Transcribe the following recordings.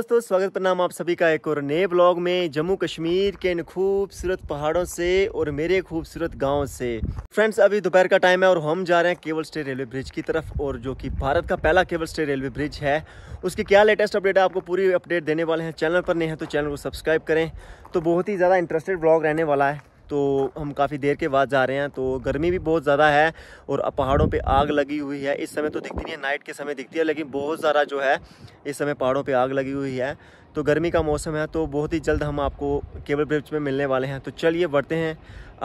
दोस्तों स्वागत प्रणाम आप सभी का एक और नए ब्लॉग में जम्मू कश्मीर के इन खूबसूरत पहाड़ों से और मेरे खूबसूरत गांव से फ्रेंड्स अभी दोपहर का टाइम है और हम जा रहे हैं केवल स्टेट रेलवे ब्रिज की तरफ और जो कि भारत का पहला केवल स्टेट रेलवे ब्रिज है उसकी क्या लेटेस्ट अपडेट है आपको पूरी अपडेट देने वाले हैं चैनल पर नहीं है तो चैनल को सब्सक्राइब करें तो बहुत ही ज़्यादा इंटरेस्टेड ब्लॉग रहने वाला है तो हम काफ़ी देर के बाद जा रहे हैं तो गर्मी भी बहुत ज़्यादा है और पहाड़ों पे आग लगी हुई है इस समय तो दिखती नहीं है नाइट के समय दिखती है लेकिन बहुत ज़्यादा जो है इस समय पहाड़ों पे आग लगी हुई है तो गर्मी का मौसम है तो बहुत ही जल्द हम आपको केबल ब्रिज में मिलने वाले हैं तो चलिए बढ़ते हैं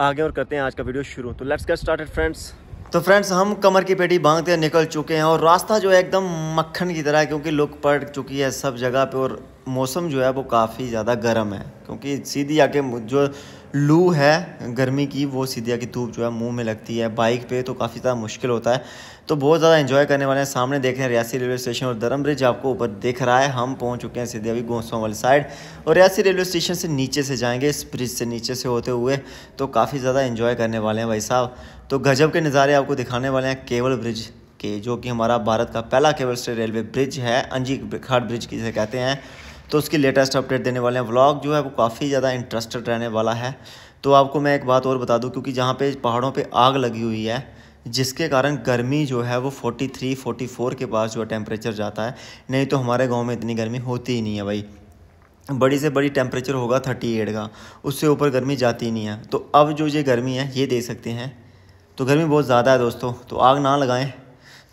आगे और करते हैं आज का वीडियो शुरू तो लेट्स गेट स्टार्टेड फ्रेंड्स तो फ्रेंड्स हम कमर की पेटी बांधते निकल चुके हैं और रास्ता जो है एकदम मक्खन की तरह है क्योंकि लुक पड़ चुकी है सब जगह पे और मौसम जो है वो काफ़ी ज़्यादा गर्म है क्योंकि सीधी आके जो लू है गर्मी की वो सीधिया की धूप जो है मुंह में लगती है बाइक पे तो काफ़ी ज़्यादा मुश्किल होता है तो बहुत ज़्यादा एंजॉय करने वाले हैं सामने देख रहे हैं रियासी रेलवे स्टेशन और धर्म ब्रिज आपको ऊपर दिख रहा है हम पहुंच चुके हैं सीधे अभी गोसवा वाली साइड और रियासी रेलवे स्टेशन से नीचे से जाएंगे इस ब्रिज से नीचे से होते हुए तो काफ़ी ज़्यादा इंजॉय करने वाले हैं भाई साहब तो गजब के नज़ारे आपको दिखाने वाले हैं केवल ब्रिज के जो कि हमारा भारत का पहला केवल स्टेट रेलवे ब्रिज है अंजी घाट ब्रिज जिसे कहते हैं तो उसकी लेटेस्ट अपडेट देने वाले हैं व्लॉग जो है वो काफ़ी ज़्यादा इंटरेस्टेड रहने वाला है तो आपको मैं एक बात और बता दूँ क्योंकि जहाँ पर पहाड़ों पर आग लगी हुई है जिसके कारण गर्मी जो है वो 43, 44 के पास जो है टेम्परेचर जाता है नहीं तो हमारे गांव में इतनी गर्मी होती ही नहीं है भाई बड़ी से बड़ी टेम्परेचर होगा 38 का उससे ऊपर गर्मी जाती ही नहीं है तो अब जो ये गर्मी है ये दे सकते हैं तो गर्मी बहुत ज़्यादा है दोस्तों तो आग ना लगाएं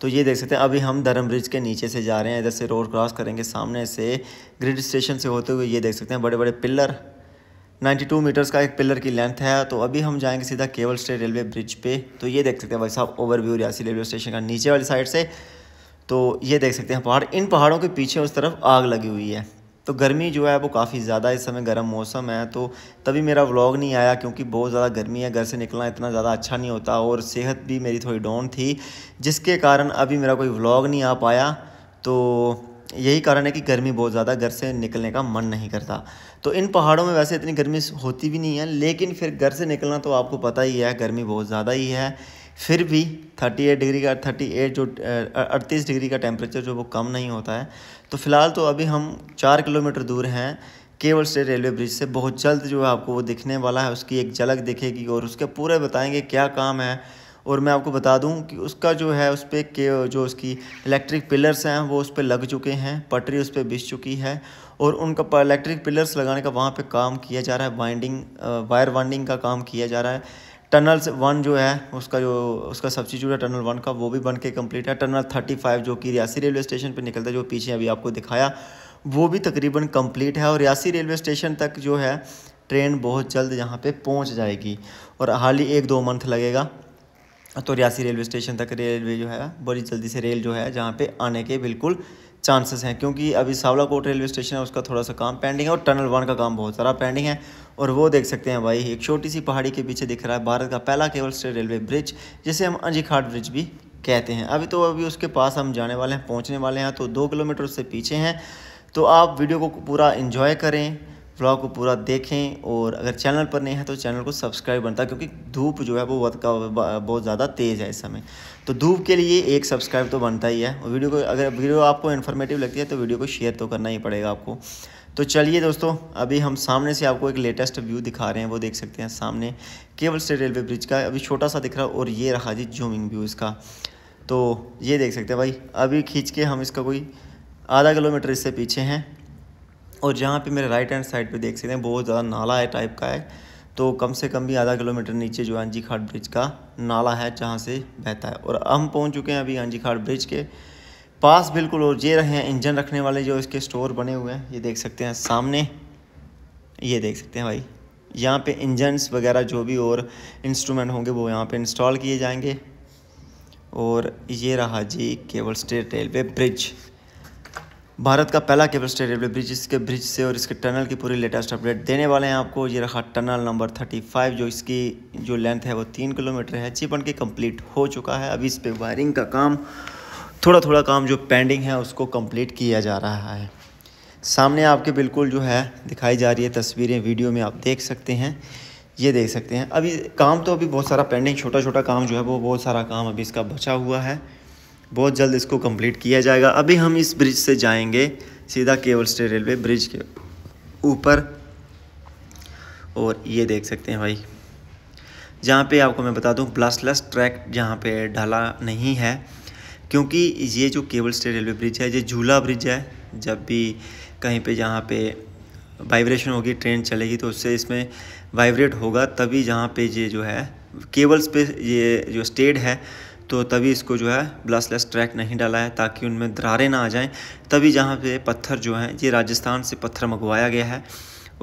तो ये देख सकते हैं अभी हम धर्म ब्रिज के नीचे से जा रहे हैं इधर से रोड क्रॉस करेंगे सामने से ग्रिड स्टेशन से होते हुए ये देख सकते हैं बड़े बड़े पिलर 92 मीटर्स का एक पिलर की लेंथ है तो अभी हम जाएंगे सीधा केवल स्टेट रेलवे ब्रिज पे तो ये देख सकते हैं भाई साहब ओवरव्यू रियासी रेलवे स्टेशन का नीचे वाली साइड से तो ये देख सकते हैं पहाड़ इन पहाड़ों के पीछे उस तरफ आग लगी हुई है तो गर्मी जो है वो काफ़ी ज़्यादा इस समय गर्म मौसम है तो तभी मेरा व्लॉग नहीं आया क्योंकि बहुत ज़्यादा गर्मी है घर से निकलना इतना ज़्यादा अच्छा नहीं होता और सेहत भी मेरी थोड़ी डाउन थी जिसके कारण अभी मेरा कोई व्लॉग नहीं आ पाया तो यही कारण है कि गर्मी बहुत ज़्यादा घर से निकलने का मन नहीं करता तो इन पहाड़ों में वैसे इतनी गर्मी होती भी नहीं है लेकिन फिर घर से निकलना तो आपको पता ही है गर्मी बहुत ज़्यादा ही है फिर भी 38 डिग्री का 38 जो 38 डिग्री का टेम्परेचर जो वो कम नहीं होता है तो फ़िलहाल तो अभी हम चार किलोमीटर दूर हैं केवल स्टेट रेलवे ब्रिज से बहुत जल्द जो है आपको वो दिखने वाला है उसकी एक झलक दिखेगी और उसके पूरे बताएंगे क्या काम है और मैं आपको बता दूं कि उसका जो है उस पर के जो उसकी इलेक्ट्रिक पिलर्स हैं वो उस पर लग चुके हैं पटरी उस पर बिछ चुकी है और उनका इलेक्ट्रिक पिलर्स लगाने का वहाँ पे काम किया जा रहा है वाइंडिंग वायर वाइंडिंग का काम किया जा रहा है टनल्स वन जो है उसका जो उसका सब्सिट्यूट है टनल वन का वो भी बन के कम्प्लीट है टनल थर्टी फाइव जो कि रियासी रेलवे स्टेशन पर निकलता है जो पीछे अभी आपको दिखाया वो भी तकरीबन कम्प्लीट है और रियासी रेलवे स्टेशन तक जो है ट्रेन बहुत जल्द यहाँ पे पहुँच जाएगी और हाल ही एक दो मंथ लगेगा तो रियासी रेलवे स्टेशन तक रेलवे जो है बड़ी जल्दी से रेल जो है जहाँ पर आने के बिल्कुल चांसेस हैं क्योंकि अभी सावलाकोट रेलवे स्टेशन है उसका थोड़ा सा काम पेंडिंग है और टनल वन का काम बहुत सारा पेंडिंग है और वो देख सकते हैं भाई एक छोटी सी पहाड़ी के पीछे दिख रहा है भारत का पहला केवल स्टेट रेलवे ब्रिज जिसे हम अंजीखाट ब्रिज भी कहते हैं अभी तो अभी उसके पास हम जाने वाले हैं पहुँचने वाले हैं तो दो किलोमीटर उससे पीछे हैं तो आप वीडियो को पूरा इन्जॉय करें ब्लॉग को पूरा देखें और अगर चैनल पर नहीं है तो चैनल को सब्सक्राइब बनता है क्योंकि धूप जो है वो बहुत का बहुत ज़्यादा तेज़ है इस समय तो धूप के लिए एक सब्सक्राइब तो बनता ही है और वीडियो को अगर वीडियो आपको इन्फॉर्मेटिव लगती है तो वीडियो को शेयर तो करना ही पड़ेगा आपको तो चलिए दोस्तों अभी हम सामने से आपको एक लेटेस्ट व्यू दिखा रहे हैं वो देख सकते हैं सामने केवल स्टेट रेलवे ब्रिज का अभी छोटा सा दिख रहा है और ये रहा जी जूमिंग व्यू इसका तो ये देख सकते हैं भाई अभी खींच के हम इसका कोई आधा किलोमीटर इससे पीछे हैं और जहाँ पे मेरे राइट हैंड साइड पे देख सकते हैं बहुत ज़्यादा नाला है टाइप का है तो कम से कम भी आधा किलोमीटर नीचे जो आंजी खाट ब्रिज का नाला है जहाँ से बहता है और हम पहुँच चुके हैं अभी आंजी खाट ब्रिज के पास बिल्कुल और ये रहे हैं इंजन रखने वाले जो इसके स्टोर बने हुए हैं ये देख सकते हैं सामने ये देख सकते हैं भाई यहाँ पे इंजनस वगैरह जो भी और इंस्ट्रूमेंट होंगे वो यहाँ पे इंस्टॉल किए जाएंगे और ये रहा जी केवल स्टेट रेलवे ब्रिज भारत का पहला केबल स्टेट रेलवे ब्रिज इसके ब्रिज से और इसके टनल की पूरी लेटेस्ट अपडेट देने वाले हैं आपको ये रखा टनल नंबर 35 जो इसकी जो लेंथ है वो तीन किलोमीटर है अच्छी बन के कम्प्लीट हो चुका है अभी इस पर वायरिंग का काम थोड़ा थोड़ा काम जो पेंडिंग है उसको कम्प्लीट किया जा रहा है सामने आपके बिल्कुल जो है दिखाई जा रही है तस्वीरें वीडियो में आप देख सकते हैं ये देख सकते हैं अभी काम तो अभी बहुत सारा पेंडिंग छोटा छोटा काम जो है वो बहुत सारा काम अभी इसका बचा हुआ है बहुत जल्द इसको कंप्लीट किया जाएगा अभी हम इस ब्रिज से जाएंगे सीधा केवल स्टेट रेलवे ब्रिज के ऊपर और ये देख सकते हैं भाई जहाँ पे आपको मैं बता दूँ ब्लास्टलेस ट्रैक जहाँ पे ढाला नहीं है क्योंकि ये जो केबल स्टेट रेलवे ब्रिज है ये झूला ब्रिज है जब भी कहीं पर जहाँ पे वाइब्रेशन होगी ट्रेन चलेगी तो उससे इसमें वाइब्रेट होगा तभी जहाँ पे ये जो है केबल्स पे ये जो स्टेड है तो तभी इसको जो है ब्लासलेस ट्रैक नहीं डाला है ताकि उनमें दरारें ना आ जाएं तभी जहाँ पे पत्थर जो हैं ये राजस्थान से पत्थर मंगवाया गया है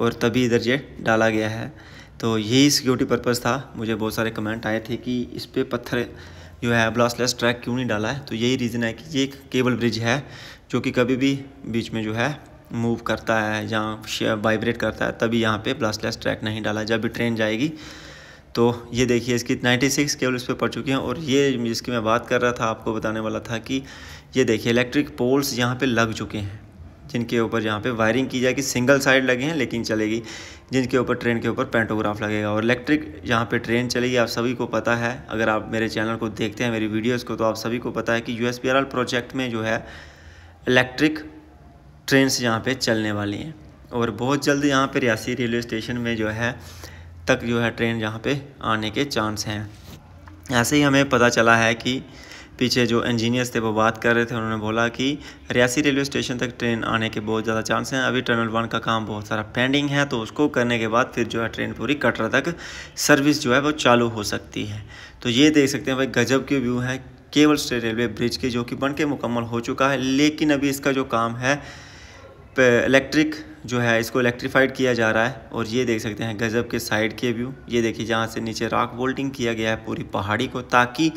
और तभी इधर ये डाला गया है तो यही सिक्योरिटी पर्पज़ था मुझे बहुत सारे कमेंट आए थे कि इस पर पत्थर जो है ब्लास्टलेस ट्रैक क्यों नहीं डाला है तो यही रीज़न है कि ये एक केबल ब्रिज है जो कि कभी भी बीच में जो है मूव करता है या वाइब्रेट करता है तभी यहाँ पे ब्लास्टलेस ट्रैक नहीं डाला जब भी ट्रेन जाएगी तो ये देखिए इसकी 96 केबल इस पर पड़ चुकी हैं और ये जिसकी मैं बात कर रहा था आपको बताने वाला था कि ये देखिए इलेक्ट्रिक पोल्स यहाँ पे लग चुके हैं जिनके ऊपर यहाँ पे वायरिंग की जाएगी सिंगल साइड लगे हैं लेकिन चलेगी जिनके ऊपर ट्रेन के ऊपर पेंटोग्राफ लगेगा और इलेक्ट्रिक यहाँ पे ट्रेन चलेगी आप सभी को पता है अगर आप मेरे चैनल को देखते हैं मेरी वीडियोस को तो आप सभी को पता है कि यू प्रोजेक्ट में जो है इलेक्ट्रिक ट्रेन यहाँ पर चलने वाली हैं और बहुत जल्द यहाँ पर रियासी रेलवे स्टेशन में जो है तक जो है ट्रेन यहाँ पे आने के चांस हैं ऐसे ही हमें पता चला है कि पीछे जो इंजीनियर्स थे वो बात कर रहे थे उन्होंने बोला कि रियासी रेलवे स्टेशन तक ट्रेन आने के बहुत ज़्यादा चांस हैं अभी टनल वन का काम बहुत सारा पेंडिंग है तो उसको करने के बाद फिर जो है ट्रेन पूरी कटरा तक सर्विस जो है वो चालू हो सकती है तो ये देख सकते हैं भाई गजब के व्यू है केवल स्टेट रेलवे ब्रिज के जो कि बन के मुकम्मल हो चुका है लेकिन अभी इसका जो काम है इलेक्ट्रिक जो है इसको इलेक्ट्रीफाइड किया जा रहा है और ये देख सकते हैं गज़ब के साइड के व्यू ये देखिए जहाँ से नीचे रॉक बोल्टिंग किया गया है पूरी पहाड़ी को ताकि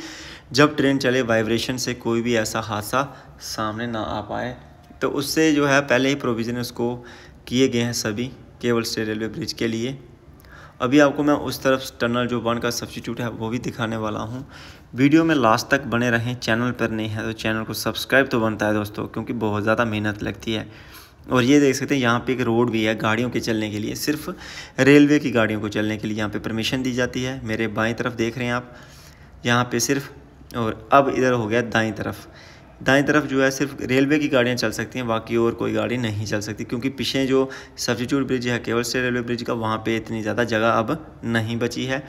जब ट्रेन चले वाइब्रेशन से कोई भी ऐसा हादसा सामने ना आ पाए तो उससे जो है पहले ही प्रोविज़न उसको किए गए हैं सभी केवल स्टेट रेलवे ब्रिज के लिए अभी आपको मैं उस तरफ टनल जो वन का सब्सिट्यूट है वो भी दिखाने वाला हूँ वीडियो में लास्ट तक बने रहें चैनल पर नहीं है तो चैनल को सब्सक्राइब तो बनता है दोस्तों क्योंकि बहुत ज़्यादा मेहनत लगती है और ये देख सकते हैं यहाँ पे एक रोड भी है गाड़ियों के चलने के लिए सिर्फ रेलवे की गाड़ियों को चलने के लिए यहाँ पे परमिशन दी जाती है मेरे बाएं तरफ देख रहे हैं आप यहाँ पे सिर्फ और अब इधर हो गया दाएं तरफ दाएं तरफ जो है सिर्फ रेलवे की गाड़ियाँ चल सकती हैं बाकी और कोई गाड़ी नहीं चल सकती क्योंकि पीछे जो सब्सिट्यूट ब्रिज है केवल स्टेट रेलवे ब्रिज का वहाँ पे इतनी ज़्यादा जगह अब नहीं बची है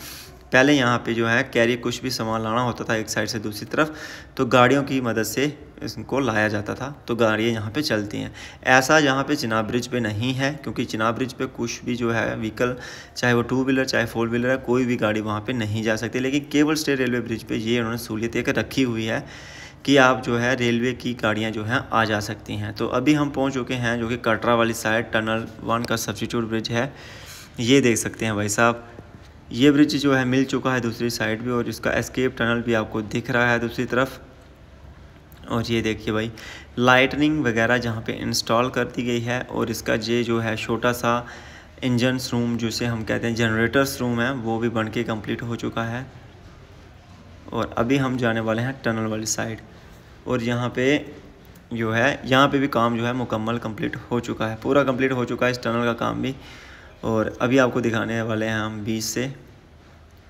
पहले यहाँ पे जो है कैरी कुछ भी सामान लाना होता था एक साइड से दूसरी तरफ तो गाड़ियों की मदद से इसको लाया जाता था तो गाड़ियाँ यहाँ पे चलती हैं ऐसा यहाँ पे चिनाब ब्रिज पे नहीं है क्योंकि चिनाब ब्रिज पे कुछ भी जो है व्हीकल चाहे वो टू व्हीलर चाहे फोर व्हीलर है कोई भी गाड़ी वहाँ पर नहीं जा सकती लेकिन केवल स्टेट रेलवे ब्रिज पर ये उन्होंने सहूलियत एक रखी हुई है कि आप जो है रेलवे की गाड़ियाँ जो हैं आ जा सकती हैं तो अभी हम पहुँच चुके हैं जो कि कटरा वाली साइड टनल वन का सब्सिट्यूट ब्रिज है ये देख सकते हैं भाई साहब ये ब्रिज जो है मिल चुका है दूसरी साइड भी और इसका एस्केप टनल भी आपको दिख रहा है दूसरी तरफ और ये देखिए भाई लाइटनिंग वगैरह जहाँ पे इंस्टॉल कर दी गई है और इसका ये जो है छोटा सा इंजन रूम जिसे हम कहते हैं जनरेटर्स रूम है वो भी बन के कम्प्लीट हो चुका है और अभी हम जाने वाले हैं टनल वाली साइड और यहाँ पे जो है यहाँ पे भी काम जो है मुकम्मल कंप्लीट हो चुका है पूरा कंप्लीट हो चुका है इस टनल का काम भी और अभी आपको दिखाने वाले हैं हम बीच से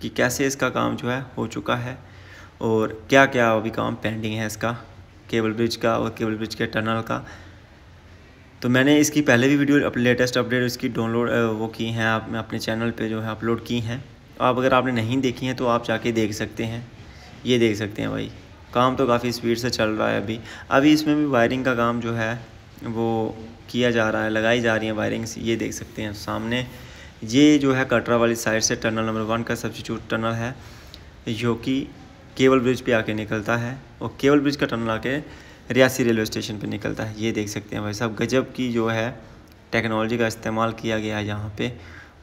कि कैसे इसका काम जो है हो चुका है और क्या क्या अभी काम पेंडिंग है इसका केबल ब्रिज का और केबल ब्रिज के टनल का तो मैंने इसकी पहले भी वीडियो अप, लेटेस्ट अपडेट इसकी डाउनलोड वो की हैं आपने अपने चैनल पे जो है अपलोड की हैं आप अगर आपने नहीं देखी हैं तो आप जाके देख सकते हैं ये देख सकते हैं भाई काम तो काफ़ी स्पीड से चल रहा है अभी अभी इसमें भी वायरिंग का काम जो है वो किया जा रहा है लगाई जा रही है वायरिंग्स ये देख सकते हैं सामने ये जो है कटरा वाली साइड से टनल नंबर वन का सब्सिट्यूट टनल है जो कि केवल ब्रिज पे आके निकलता है और केवल ब्रिज का टनल आके रियासी रेलवे स्टेशन पे निकलता है ये देख सकते हैं भाई साहब गजब की जो है टेक्नोलॉजी का इस्तेमाल किया गया है यहाँ पर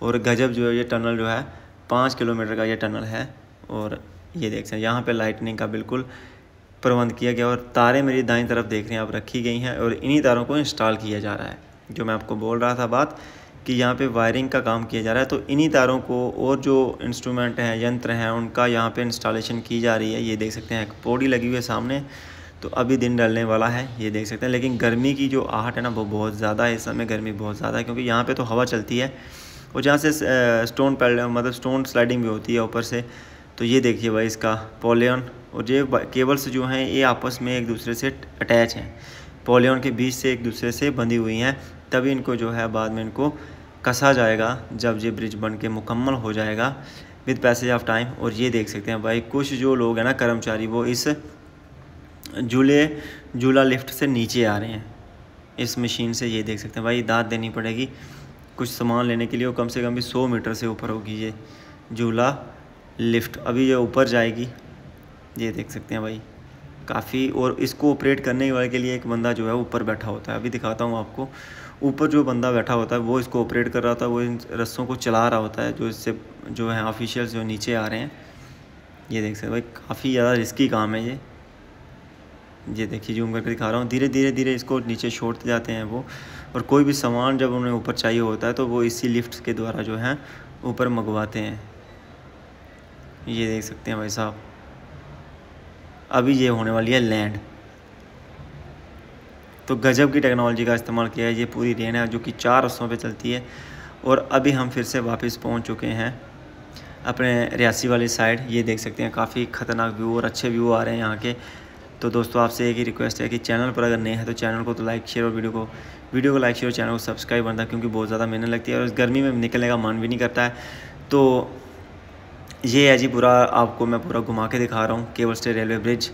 और गजब जो है ये टनल जो है पाँच किलोमीटर का ये टनल है और ये देख सकते हैं यहाँ पर लाइटनिंग का बिल्कुल प्रबंध किया गया और तारें मेरी दाएं तरफ देख रहे हैं आप रखी गई हैं और इन्हीं तारों को इंस्टॉल किया जा रहा है जो मैं आपको बोल रहा था बात कि यहाँ पे वायरिंग का काम किया जा रहा है तो इन्हीं तारों को और जो इंस्ट्रूमेंट हैं यंत्र हैं उनका यहाँ पे इंस्टॉलेशन की जा रही है ये देख सकते हैं एक पौड़ी लगी हुई है सामने तो अभी दिन डलने वाला है ये देख सकते हैं लेकिन गर्मी की जो आहट है ना वो बहुत ज़्यादा है इस समय गर्मी बहुत ज़्यादा है क्योंकि यहाँ पर तो हवा चलती है और जहाँ से स्टोन पैल मतलब स्टोन स्लाइडिंग भी होती है ऊपर से तो ये देखिए भाई इसका पोलियन और ये केबल्स जो हैं ये आपस में एक दूसरे से अटैच हैं पोलियन के बीच से एक दूसरे से बंधी हुई हैं तभी इनको जो है बाद में इनको कसा जाएगा जब ये ब्रिज बन के मुकम्मल हो जाएगा विद पैसेज ऑफ टाइम और ये देख सकते हैं भाई कुछ जो लोग हैं ना कर्मचारी वो इस झूले झूला लिफ्ट से नीचे आ रहे हैं इस मशीन से ये देख सकते हैं भाई दाँत देनी पड़ेगी कुछ सामान लेने के लिए वो कम से कम भी सौ मीटर से ऊपर होगी ये झूला लिफ्ट अभी ये ऊपर जाएगी ये देख सकते हैं भाई काफ़ी और इसको ऑपरेट करने वाले के लिए एक बंदा जो है ऊपर बैठा होता है अभी दिखाता हूँ आपको ऊपर जो बंदा बैठा होता है वो इसको ऑपरेट कर रहा होता है वो इन रस्सों को चला रहा होता है जो इससे जो है ऑफिशियल्स जो नीचे आ रहे हैं ये देख सकते भाई काफ़ी ज़्यादा रिस्की काम है ये ये देखिए जूम करके दिखा रहा हूँ धीरे धीरे धीरे इसको नीचे छोड़ते जाते हैं वो और कोई भी सामान जब उन्हें ऊपर चाहिए होता है तो वो इसी लिफ्ट के द्वारा जो है ऊपर मंगवाते हैं ये देख सकते हैं भाई साहब अभी ये होने वाली है लैंड तो गजब की टेक्नोलॉजी का इस्तेमाल किया है ये पूरी रेन है जो कि चार रस्सों पे चलती है और अभी हम फिर से वापस पहुंच चुके हैं अपने रियासी वाली साइड ये देख सकते हैं काफ़ी ख़तरनाक व्यू और अच्छे व्यू आ रहे हैं यहाँ के तो दोस्तों आपसे एक ही रिक्वेस्ट है कि चैनल पर अगर नए हैं तो चैनल को तो लाइक शेयर और वीडियो को वीडियो को लाइक शेयर और चैनल को सब्सक्राइब बनता क्योंकि बहुत ज़्यादा मेहनत लगती है और इस गर्मी में निकलने का मन भी नहीं करता है तो ये है जी पूरा आपको मैं पूरा घुमा के दिखा रहा हूँ केवल स्टे रेलवे ब्रिज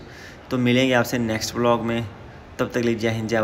तो मिलेंगे आपसे नेक्स्ट ब्लॉग में तब तक लीजिए जय हिंद जय